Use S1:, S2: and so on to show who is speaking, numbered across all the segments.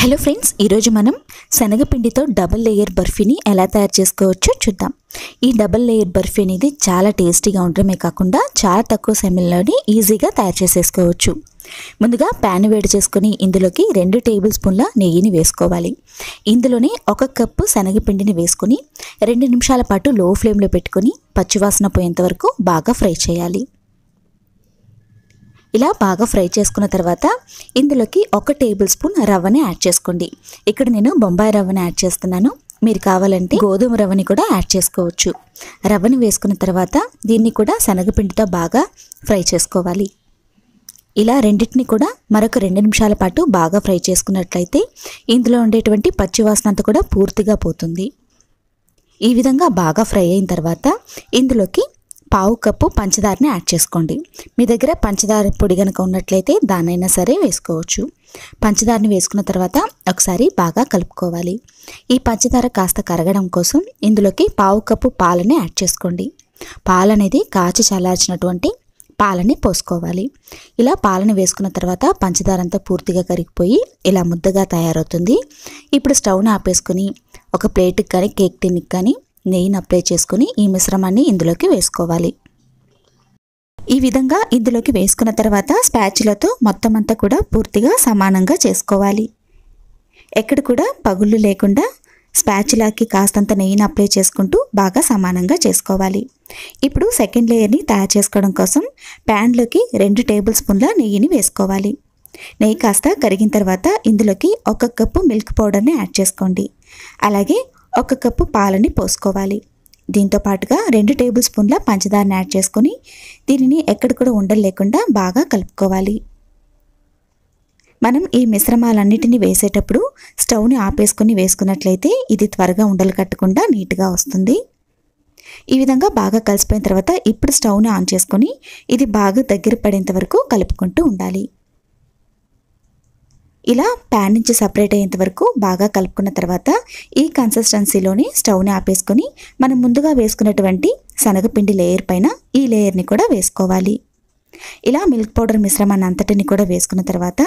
S1: hello friends ఈరోజు మనం శనగపిండితో double layer బర్ఫీని ఎలా తయారు చేసుకోవచ్చో చూద్దాం ఈ డబుల్ లేయర్ బర్ఫీ అనేది చాలా టేస్టీగా ఉండడమే కాకుండా చాలా తక్కువ సమయంలోనే ఈజీగా తయారు చేసేసుకోవచ్చు ముందుగా ప్యాన్ వేడి చేసుకుని ఇందులోకి రెండు టేబుల్ స్పూన్ల నెయ్యిని వేసుకోవాలి ఇందులోనే ఒక కప్పు శనగపిండిని వేసుకుని రెండు నిమిషాల పాటు లో ఫ్లేమ్లో పెట్టుకుని పచ్చివాసన పోయేంత వరకు బాగా ఫ్రై చేయాలి ఇలా బాగా ఫ్రై చేసుకున్న తర్వాత ఇందులోకి ఒక టేబుల్ స్పూన్ రవ్వని యాడ్ చేసుకోండి ఇక్కడ నేను బొంబాయి రవ్వని యాడ్ చేస్తున్నాను మీరు కావాలంటే గోధుమ రవ్వని కూడా యాడ్ చేసుకోవచ్చు రవ్వని వేసుకున్న తర్వాత దీన్ని కూడా శనగపిండితో బాగా ఫ్రై చేసుకోవాలి ఇలా రెండింటిని కూడా మరొక రెండు నిమిషాల పాటు బాగా ఫ్రై చేసుకున్నట్లయితే ఇందులో ఉండేటువంటి పచ్చివాసన అంతా కూడా పూర్తిగా పోతుంది ఈ విధంగా బాగా ఫ్రై అయిన తర్వాత ఇందులోకి పావు కప్పు పంచదారని యాడ్ చేసుకోండి మీ దగ్గర పంచదార పొడి కనుక ఉన్నట్లయితే దానైనా సరే వేసుకోవచ్చు పంచదారని వేసుకున్న తర్వాత ఒకసారి బాగా కలుపుకోవాలి ఈ పంచదార కాస్త కరగడం కోసం ఇందులోకి పావు కప్పు పాలని యాడ్ చేసుకోండి పాలు అనేది కాచి చల్లార్చినటువంటి పాలని పోసుకోవాలి ఇలా పాలని వేసుకున్న తర్వాత పంచదార అంతా పూర్తిగా కరిగిపోయి ఇలా ముద్దగా తయారవుతుంది ఇప్పుడు స్టవ్ని ఆపేసుకుని ఒక ప్లేట్కి కానీ కేక్ టిన్కి కానీ నెయ్యిని అప్లై చేసుకుని ఈ మిశ్రమాన్ని ఇందులోకి వేసుకోవాలి ఈ విధంగా ఇందులోకి వేసుకున్న తర్వాత స్పాచ్లతో మొత్తం అంతా కూడా పూర్తిగా సమానంగా చేసుకోవాలి ఎక్కడ కూడా పగుళ్ళు లేకుండా స్పాచ్లాకి కాస్తంత నెయ్యిని అప్లై చేసుకుంటూ బాగా సమానంగా చేసుకోవాలి ఇప్పుడు సెకండ్ లేయర్ని తయారు చేసుకోవడం కోసం ప్యాన్లోకి రెండు టేబుల్ స్పూన్ల నెయ్యిని వేసుకోవాలి నెయ్యి కాస్త కరిగిన తర్వాత ఇందులోకి ఒక కప్పు మిల్క్ పౌడర్ని యాడ్ చేసుకోండి అలాగే ఒక కప్పు పాలని పోసుకోవాలి దీంతో పాటుగా రెండు టేబుల్ స్పూన్ల పంచదారని యాడ్ చేసుకొని దీనిని ఎక్కడ కూడా ఉండలు లేకుండా బాగా కలుపుకోవాలి మనం ఈ మిశ్రమాలన్నిటినీ వేసేటప్పుడు స్టవ్ని ఆపేసుకొని వేసుకున్నట్లయితే ఇది త్వరగా ఉండలు కట్టకుండా నీట్గా వస్తుంది ఈ విధంగా బాగా కలిసిపోయిన తర్వాత ఇప్పుడు స్టవ్ని ఆన్ చేసుకొని ఇది బాగా దగ్గర పడేంత వరకు కలుపుకుంటూ ఉండాలి ఇలా ప్యాన్ నుంచి సపరేట్ అయ్యేంత వరకు బాగా కలుపుకున్న తర్వాత ఈ కన్సిస్టెన్సీలోని స్టవ్ని ఆపేసుకొని మనం ముందుగా వేసుకున్నటువంటి శనగపిండి లేయర్ పైన ఈ లేయర్ని కూడా వేసుకోవాలి ఇలా మిల్క్ పౌడర్ మిశ్రమాన్ని అంతటిని కూడా వేసుకున్న తర్వాత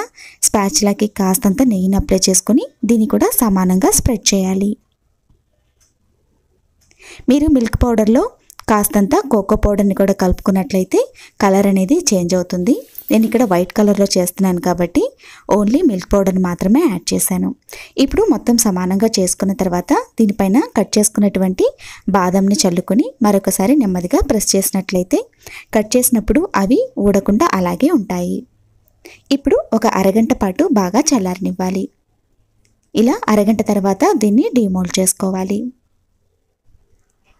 S1: స్పాచ్లాకి కాస్తంత నెయ్యిని అప్లై చేసుకుని దీన్ని కూడా సమానంగా స్ప్రెడ్ చేయాలి మీరు మిల్క్ పౌడర్లో కాస్తంత కోకో పౌడర్ని కూడా కలుపుకున్నట్లయితే కలర్ అనేది చేంజ్ అవుతుంది నేను ఇక్కడ వైట్ కలర్లో చేస్తున్నాను కాబట్టి ఓన్లీ మిల్క్ పౌడర్ని మాత్రమే యాడ్ చేశాను ఇప్పుడు మొత్తం సమానంగా చేసుకున్న తర్వాత దీనిపైన కట్ చేసుకున్నటువంటి బాదంని చల్లుకొని మరొకసారి నెమ్మదిగా ప్రెస్ చేసినట్లయితే కట్ చేసినప్పుడు అవి ఊడకుండా అలాగే ఉంటాయి ఇప్పుడు ఒక అరగంట పాటు బాగా చల్లారనివ్వాలి ఇలా అరగంట తర్వాత దీన్ని డీమోల్డ్ చేసుకోవాలి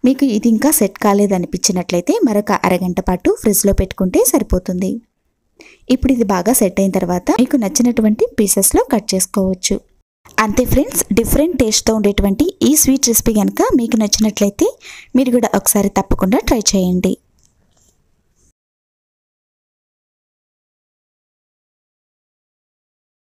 S1: మీకు ఇది ఇంకా సెట్ కాలేదనిపించినట్లయితే మరొక అరగంట పాటు ఫ్రిడ్జ్లో పెట్టుకుంటే సరిపోతుంది ఇప్పుడు ఇది బాగా సెట్ అయిన తర్వాత మీకు నచ్చినటువంటి పీసెస్లో కట్ చేసుకోవచ్చు అంతే ఫ్రెండ్స్ డిఫరెంట్ టేస్ట్తో ఉండేటువంటి ఈ స్వీట్ రెసిపీ కనుక మీకు నచ్చినట్లయితే మీరు కూడా ఒకసారి తప్పకుండా ట్రై చేయండి